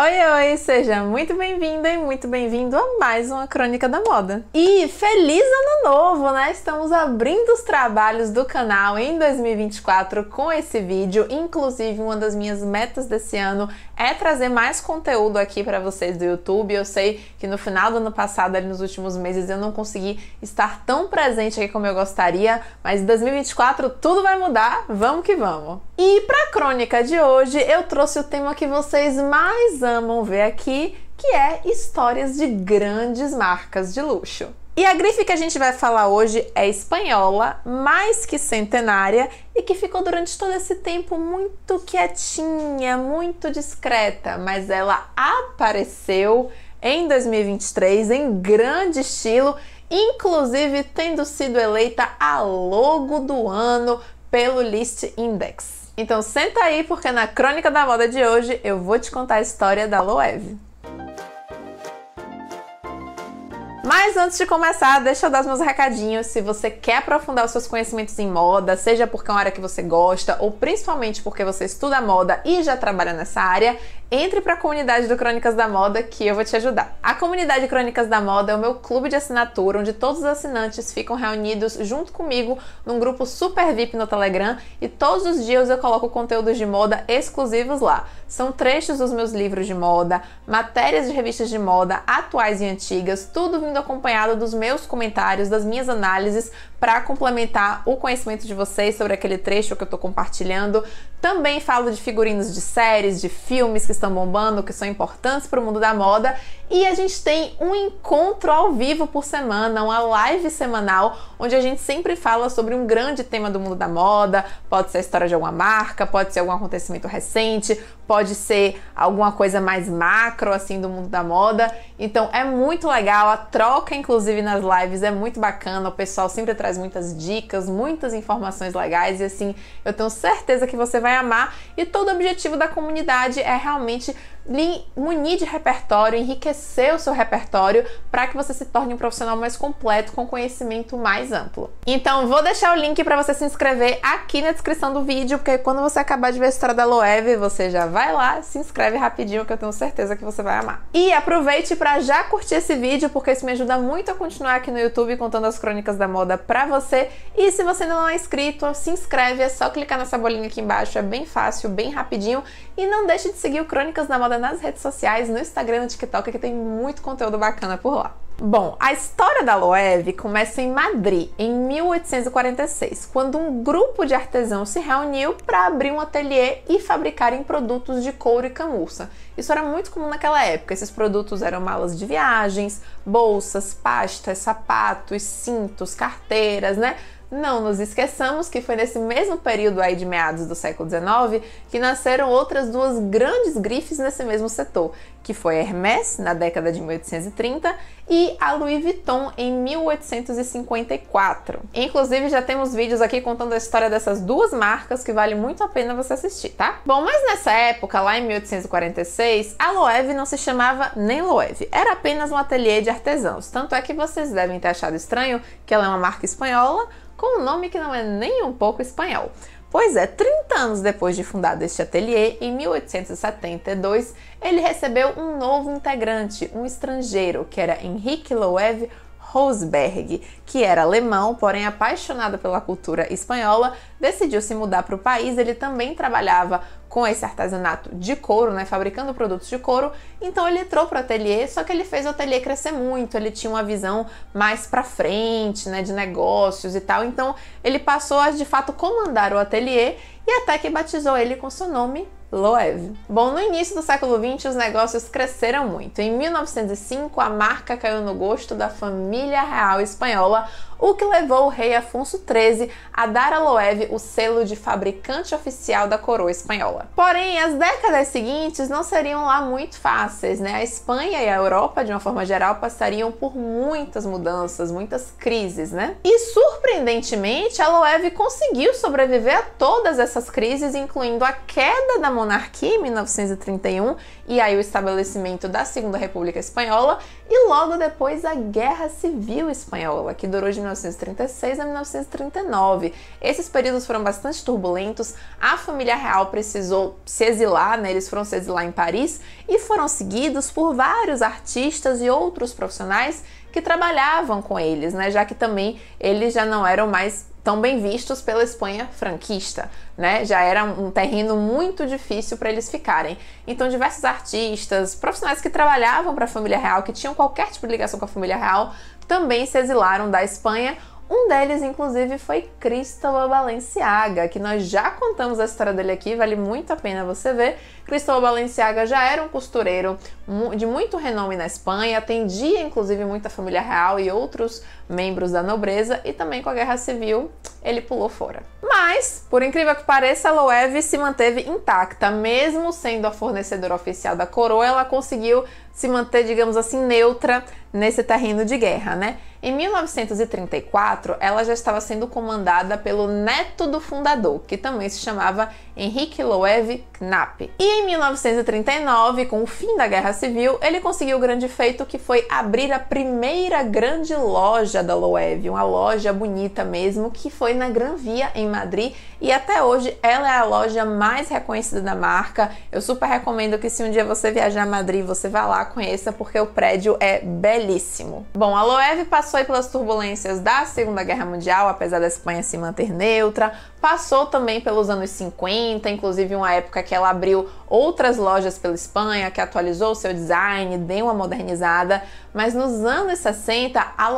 Oi, oi, seja muito bem-vinda e muito bem-vindo a mais uma Crônica da Moda. E feliz ano novo, né? Estamos abrindo os trabalhos do canal em 2024 com esse vídeo. Inclusive, uma das minhas metas desse ano é trazer mais conteúdo aqui para vocês do YouTube. Eu sei que no final do ano passado, ali nos últimos meses, eu não consegui estar tão presente aqui como eu gostaria, mas em 2024 tudo vai mudar. Vamos que vamos. E para a crônica de hoje, eu trouxe o tema que vocês mais amam ver aqui, que é histórias de grandes marcas de luxo. E a grife que a gente vai falar hoje é espanhola, mais que centenária e que ficou durante todo esse tempo muito quietinha, muito discreta, mas ela apareceu em 2023 em grande estilo, inclusive tendo sido eleita a logo do ano pelo List Index. Então senta aí porque na crônica da moda de hoje eu vou te contar a história da Loewe. Mas antes de começar, deixa eu dar os meus recadinhos. Se você quer aprofundar os seus conhecimentos em moda, seja porque é uma área que você gosta ou principalmente porque você estuda moda e já trabalha nessa área, entre para a comunidade do Crônicas da Moda que eu vou te ajudar. A comunidade Crônicas da Moda é o meu clube de assinatura onde todos os assinantes ficam reunidos junto comigo num grupo super VIP no Telegram e todos os dias eu coloco conteúdos de moda exclusivos lá. São trechos dos meus livros de moda, matérias de revistas de moda atuais e antigas, tudo vindo acompanhado dos meus comentários, das minhas análises para complementar o conhecimento de vocês sobre aquele trecho que eu estou compartilhando. Também falo de figurinos de séries, de filmes que estão bombando, que são importantes para o mundo da moda. E a gente tem um encontro ao vivo por semana, uma live semanal, onde a gente sempre fala sobre um grande tema do mundo da moda. Pode ser a história de alguma marca, pode ser algum acontecimento recente, pode ser alguma coisa mais macro assim do mundo da moda. Então é muito legal a troca, inclusive nas lives é muito bacana. O pessoal sempre traz traz muitas dicas, muitas informações legais e assim, eu tenho certeza que você vai amar. E todo o objetivo da comunidade é realmente lhe munir de repertório, enriquecer o seu repertório para que você se torne um profissional mais completo com conhecimento mais amplo. Então, vou deixar o link para você se inscrever aqui na descrição do vídeo, porque quando você acabar de ver a história da Loewe, você já vai lá, se inscreve rapidinho que eu tenho certeza que você vai amar. E aproveite para já curtir esse vídeo, porque isso me ajuda muito a continuar aqui no YouTube contando as crônicas da moda para você. E se você ainda não é inscrito, se inscreve, é só clicar nessa bolinha aqui embaixo, é bem fácil, bem rapidinho e não deixe de seguir o Crônicas da Moda nas redes sociais, no Instagram e no TikTok, que tem muito conteúdo bacana por lá. Bom, a história da Loewe começa em Madrid, em 1846, quando um grupo de artesãos se reuniu para abrir um ateliê e fabricarem produtos de couro e camurça. Isso era muito comum naquela época. Esses produtos eram malas de viagens, bolsas, pastas, sapatos, cintos, carteiras, né? Não nos esqueçamos que foi nesse mesmo período aí de meados do século XIX que nasceram outras duas grandes grifes nesse mesmo setor, que foi Hermès na década de 1830 e a Louis Vuitton em 1854. Inclusive já temos vídeos aqui contando a história dessas duas marcas que vale muito a pena você assistir, tá? Bom, mas nessa época, lá em 1846, a Loewe não se chamava nem Loewe, era apenas um ateliê de artesãos. Tanto é que vocês devem ter achado estranho que ela é uma marca espanhola com um nome que não é nem um pouco espanhol. Pois é, 30 anos depois de fundado este ateliê, em 1872, ele recebeu um novo integrante, um estrangeiro, que era Henrique Loewe Rosberg, que era alemão, porém apaixonado pela cultura espanhola, decidiu se mudar para o país. Ele também trabalhava com esse artesanato de couro, né, fabricando produtos de couro. Então ele entrou para o ateliê, só que ele fez o ateliê crescer muito. Ele tinha uma visão mais para frente, né, de negócios e tal. Então ele passou a de fato comandar o ateliê e até que batizou ele com seu nome Loewe. Bom, no início do século XX os negócios cresceram muito. Em 1905, a marca caiu no gosto da família real espanhola, o que levou o rei Afonso XIII a dar a Loewe o selo de fabricante oficial da coroa espanhola. Porém, as décadas seguintes não seriam lá muito fáceis, né? A Espanha e a Europa, de uma forma geral, passariam por muitas mudanças, muitas crises, né? E surpreendentemente, a Loewe conseguiu sobreviver a todas essas crises, incluindo a queda da monarquia em 1931 e aí o estabelecimento da Segunda República Espanhola e logo depois a Guerra Civil Espanhola, que durou de 1936 a 1939. Esses períodos foram bastante turbulentos, a família real precisou se exilar, né? eles foram se exilar em Paris e foram seguidos por vários artistas e outros profissionais que trabalhavam com eles, né? já que também eles já não eram mais tão bem vistos pela Espanha franquista, né? Já era um terreno muito difícil para eles ficarem. Então, diversos artistas, profissionais que trabalhavam para a família real, que tinham qualquer tipo de ligação com a família real, também se exilaram da Espanha um deles, inclusive, foi Cristóbal Balenciaga, que nós já contamos a história dele aqui, vale muito a pena você ver. Cristóbal Balenciaga já era um costureiro de muito renome na Espanha, atendia inclusive muita família real e outros membros da nobreza, e também com a Guerra Civil ele pulou fora. Mas, por incrível que pareça, a Loewe se manteve intacta. Mesmo sendo a fornecedora oficial da coroa, ela conseguiu se manter, digamos assim, neutra nesse terreno de guerra, né? Em 1934, ela já estava sendo comandada pelo neto do fundador, que também se chamava Henrique Loewe Knapp. E em 1939, com o fim da Guerra Civil, ele conseguiu o grande feito que foi abrir a primeira grande loja da Loewe, uma loja bonita mesmo, que foi na Gran Via em Madrid Madrid e até hoje ela é a loja mais reconhecida da marca. Eu super recomendo que se um dia você viajar a Madrid, você vá lá, conheça, porque o prédio é belíssimo. Bom, a Loewe passou pelas turbulências da Segunda Guerra Mundial, apesar da Espanha se manter neutra, Passou também pelos anos 50, inclusive uma época que ela abriu outras lojas pela Espanha, que atualizou seu design, deu uma modernizada, mas nos anos 60 a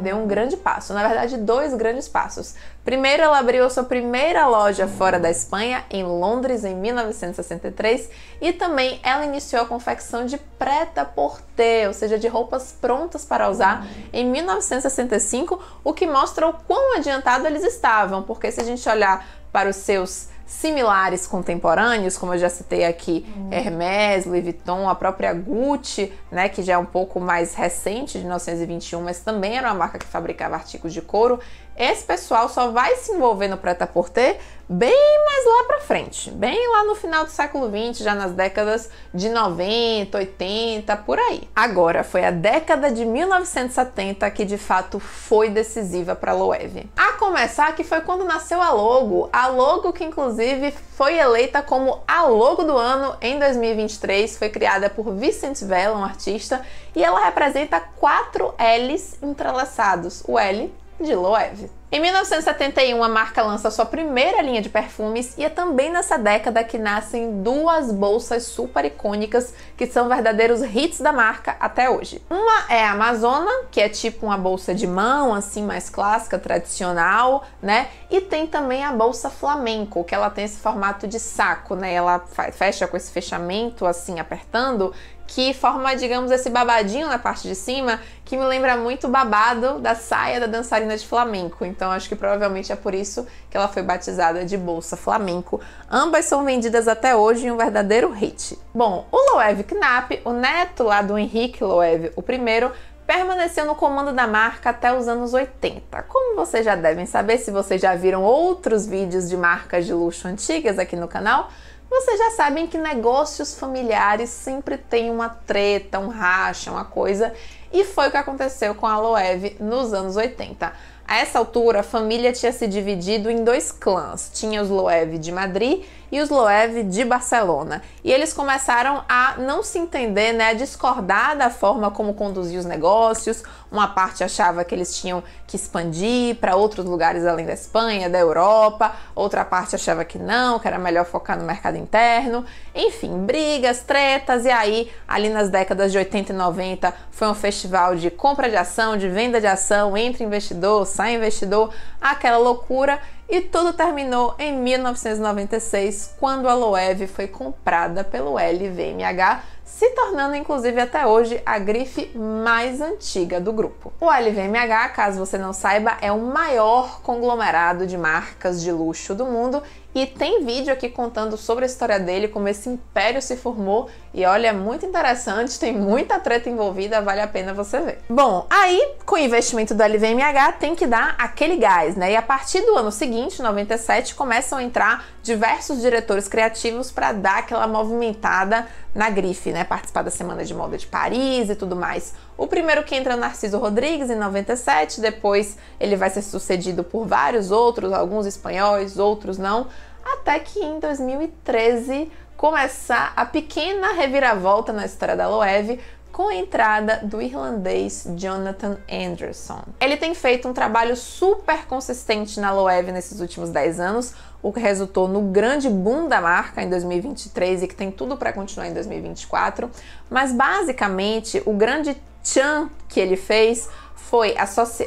deu um grande passo, na verdade dois grandes passos. Primeiro, ela abriu sua primeira loja fora da Espanha, em Londres, em 1963, e também ela iniciou a confecção de preta porter, ou seja, de roupas prontas para usar, em 1965, o que mostra o quão adiantado eles estavam, porque se a gente olhar para os seus similares contemporâneos, como eu já citei aqui, hum. Hermès, Louis Vuitton, a própria Gucci, né, que já é um pouco mais recente, de 1921, mas também era uma marca que fabricava artigos de couro esse pessoal só vai se envolver no pré-à-porter tá bem mais lá para frente, bem lá no final do século 20, já nas décadas de 90, 80, por aí. Agora foi a década de 1970 que de fato foi decisiva para Loewe. A começar que foi quando nasceu a logo, a logo que inclusive foi eleita como a logo do ano em 2023, foi criada por Vicente Vela, um artista, e ela representa quatro L's entrelaçados. O L de Loewe. Em 1971, a marca lança sua primeira linha de perfumes e é também nessa década que nascem duas bolsas super icônicas que são verdadeiros hits da marca até hoje. Uma é a Amazona, que é tipo uma bolsa de mão, assim, mais clássica, tradicional, né? E tem também a bolsa flamenco, que ela tem esse formato de saco, né? Ela fecha com esse fechamento assim apertando, que forma, digamos, esse babadinho na parte de cima, que me lembra muito o babado da saia da dançarina de flamenco. Então acho que provavelmente é por isso que ela foi batizada de bolsa flamenco. Ambas são vendidas até hoje em um verdadeiro hit. Bom, o Loewe Knapp, o neto lá do Henrique Loewe, o primeiro, permaneceu no comando da marca até os anos 80. Como vocês já devem saber, se vocês já viram outros vídeos de marcas de luxo antigas aqui no canal, vocês já sabem que negócios familiares sempre tem uma treta, um racha, uma coisa, e foi o que aconteceu com a Loewe nos anos 80. A essa altura, a família tinha se dividido em dois clãs. Tinha os Loewe de Madrid e os Loewe de Barcelona. E eles começaram a não se entender, né, a discordar da forma como conduzir os negócios. Uma parte achava que eles tinham que expandir para outros lugares além da Espanha, da Europa, outra parte achava que não, que era melhor focar no mercado interno. Enfim, brigas, tretas, e aí, ali nas décadas de 80 e 90, foi um festival de compra de ação, de venda de ação, entre investidor, sai investidor, aquela loucura. E tudo terminou em 1996, quando a Loewe foi comprada pelo LVMH, se tornando inclusive até hoje a grife mais antiga do grupo. O LVMH, caso você não saiba, é o maior conglomerado de marcas de luxo do mundo e tem vídeo aqui contando sobre a história dele, como esse império se formou. E olha, é muito interessante, tem muita treta envolvida, vale a pena você ver. Bom, aí com o investimento do LVMH tem que dar aquele gás, né? E a partir do ano seguinte, 97, começam a entrar diversos diretores criativos para dar aquela movimentada na grife, né? Participar da Semana de Moda de Paris e tudo mais. O primeiro que entra é Narciso Rodrigues, em 97, depois ele vai ser sucedido por vários outros, alguns espanhóis, outros não, até que em 2013 começar a pequena reviravolta na história da Loewe, com a entrada do irlandês Jonathan Anderson. Ele tem feito um trabalho super consistente na Loewe nesses últimos 10 anos, o que resultou no grande boom da marca em 2023 e que tem tudo para continuar em 2024. Mas basicamente, o grande tchan que ele fez foi,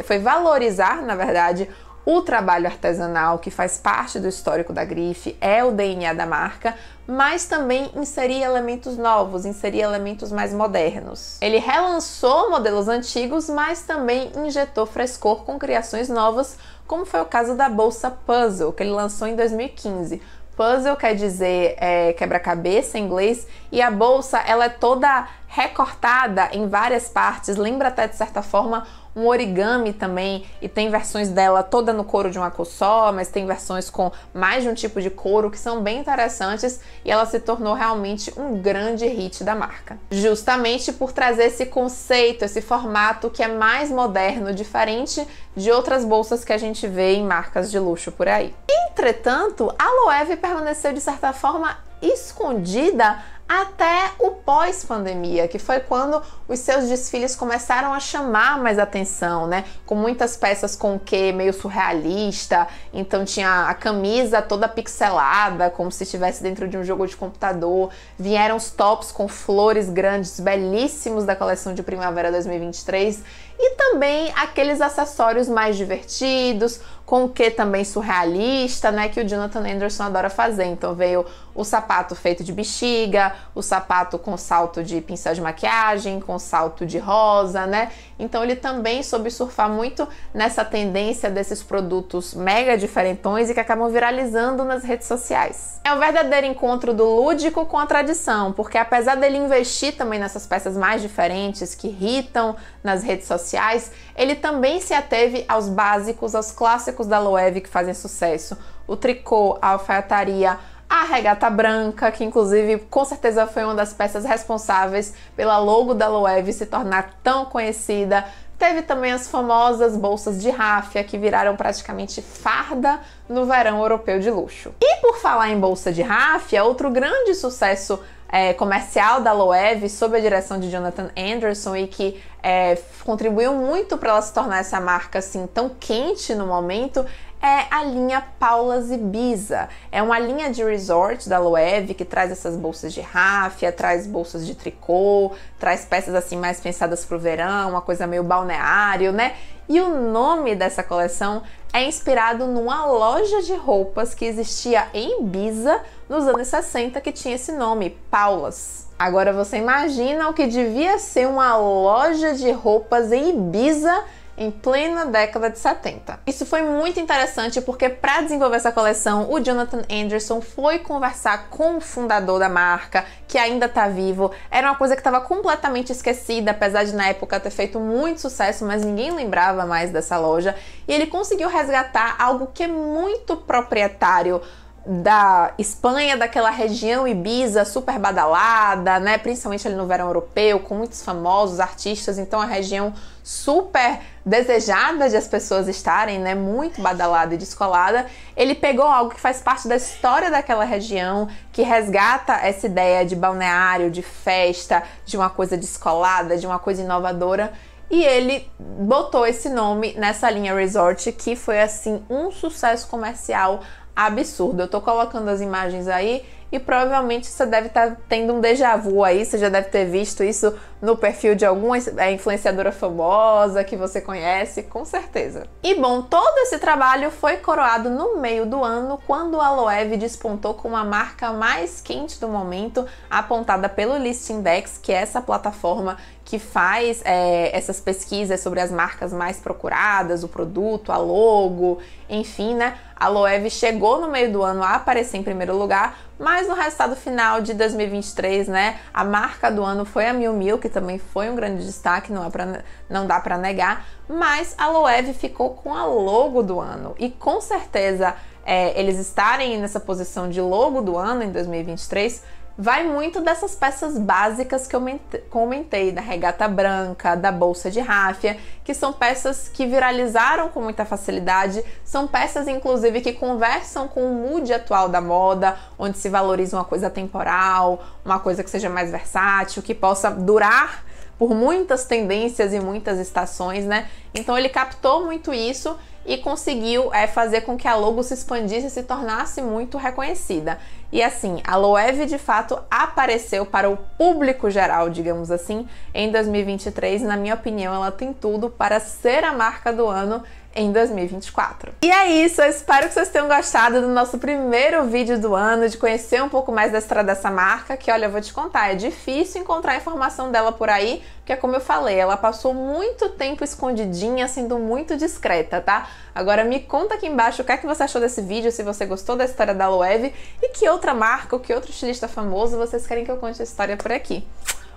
foi valorizar, na verdade, o trabalho artesanal que faz parte do histórico da grife, é o DNA da marca, mas também inserir elementos novos, inserir elementos mais modernos. Ele relançou modelos antigos, mas também injetou frescor com criações novas, como foi o caso da bolsa Puzzle, que ele lançou em 2015. Puzzle quer dizer é, quebra-cabeça em inglês e a bolsa ela é toda recortada em várias partes, lembra até de certa forma um origami também, e tem versões dela toda no couro de uma cor só, mas tem versões com mais de um tipo de couro que são bem interessantes e ela se tornou realmente um grande hit da marca. Justamente por trazer esse conceito, esse formato que é mais moderno, diferente de outras bolsas que a gente vê em marcas de luxo por aí. Entretanto, a Loewe permaneceu de certa forma escondida até o pós-pandemia, que foi quando os seus desfiles começaram a chamar mais atenção, né? Com muitas peças com o quê? Meio surrealista, então tinha a camisa toda pixelada, como se estivesse dentro de um jogo de computador. Vieram os tops com flores grandes, belíssimos da coleção de primavera 2023 e também aqueles acessórios mais divertidos, com o que também surrealista, né, que o Jonathan Anderson adora fazer. Então veio o sapato feito de bexiga, o sapato com salto de pincel de maquiagem, com salto de rosa, né? Então ele também soube surfar muito nessa tendência desses produtos mega diferentões e que acabam viralizando nas redes sociais. É um verdadeiro encontro do lúdico com a tradição, porque apesar dele investir também nessas peças mais diferentes que irritam nas redes sociais, sociais, ele também se ateve aos básicos, aos clássicos da Loewe que fazem sucesso: o tricô, a alfaiataria, a regata branca, que inclusive com certeza foi uma das peças responsáveis pela logo da Loewe se tornar tão conhecida. Teve também as famosas bolsas de ráfia, que viraram praticamente farda no verão europeu de luxo. E por falar em bolsa de ráfia, outro grande sucesso é, comercial da Loewe sob a direção de Jonathan Anderson e que é, contribuiu muito para ela se tornar essa marca assim tão quente no momento é a linha Paulas Ibiza. É uma linha de resort da Loewe que traz essas bolsas de ráfia, traz bolsas de tricô, traz peças assim mais pensadas para o verão, uma coisa meio balneário, né? E o nome dessa coleção é inspirado numa loja de roupas que existia em Ibiza nos anos 60 que tinha esse nome, Paulas. Agora você imagina o que devia ser uma loja de roupas em Ibiza em plena década de 70. Isso foi muito interessante porque para desenvolver essa coleção, o Jonathan Anderson foi conversar com o fundador da marca, que ainda está vivo. Era uma coisa que estava completamente esquecida, apesar de na época ter feito muito sucesso, mas ninguém lembrava mais dessa loja. E ele conseguiu resgatar algo que é muito proprietário da Espanha, daquela região Ibiza super badalada, né? Principalmente ali no verão europeu, com muitos famosos artistas, então a região super desejada de as pessoas estarem, né? Muito badalada e descolada. Ele pegou algo que faz parte da história daquela região, que resgata essa ideia de balneário, de festa, de uma coisa descolada, de uma coisa inovadora. E ele botou esse nome nessa linha resort que foi assim um sucesso comercial absurdo. Eu tô colocando as imagens aí e provavelmente você deve estar tá tendo um déjà vu aí, você já deve ter visto isso no perfil de alguma é, influenciadora famosa que você conhece, com certeza. E bom, todo esse trabalho foi coroado no meio do ano quando a despontou com a marca mais quente do momento, apontada pelo List Index, que é essa plataforma que faz é, essas pesquisas sobre as marcas mais procuradas, o produto, a logo, enfim, né? A Loewe chegou no meio do ano a aparecer em primeiro lugar, mas no resultado final de 2023, né? A marca do ano foi a Mil Mil, que também foi um grande destaque, não, é pra, não dá para negar, mas a Loewe ficou com a logo do ano e com certeza é, eles estarem nessa posição de logo do ano em 2023 vai muito dessas peças básicas que eu comentei, da regata branca, da bolsa de ráfia, que são peças que viralizaram com muita facilidade, são peças inclusive que conversam com o mood atual da moda, onde se valoriza uma coisa temporal, uma coisa que seja mais versátil, que possa durar por muitas tendências e muitas estações, né? Então ele captou muito isso e conseguiu é, fazer com que a logo se expandisse e se tornasse muito reconhecida. E assim, a Loewe de fato apareceu para o público geral, digamos assim, em 2023. E, na minha opinião, ela tem tudo para ser a marca do ano em 2024. E é isso, eu espero que vocês tenham gostado do nosso primeiro vídeo do ano, de conhecer um pouco mais da história dessa marca, que olha, eu vou te contar, é difícil encontrar informação dela por aí, porque como eu falei, ela passou muito tempo escondidinha, sendo muito discreta, tá? Agora me conta aqui embaixo o que é que você achou desse vídeo, se você gostou da história da Loewe e que outra marca ou que outro estilista famoso vocês querem que eu conte a história por aqui.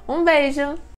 Um beijo!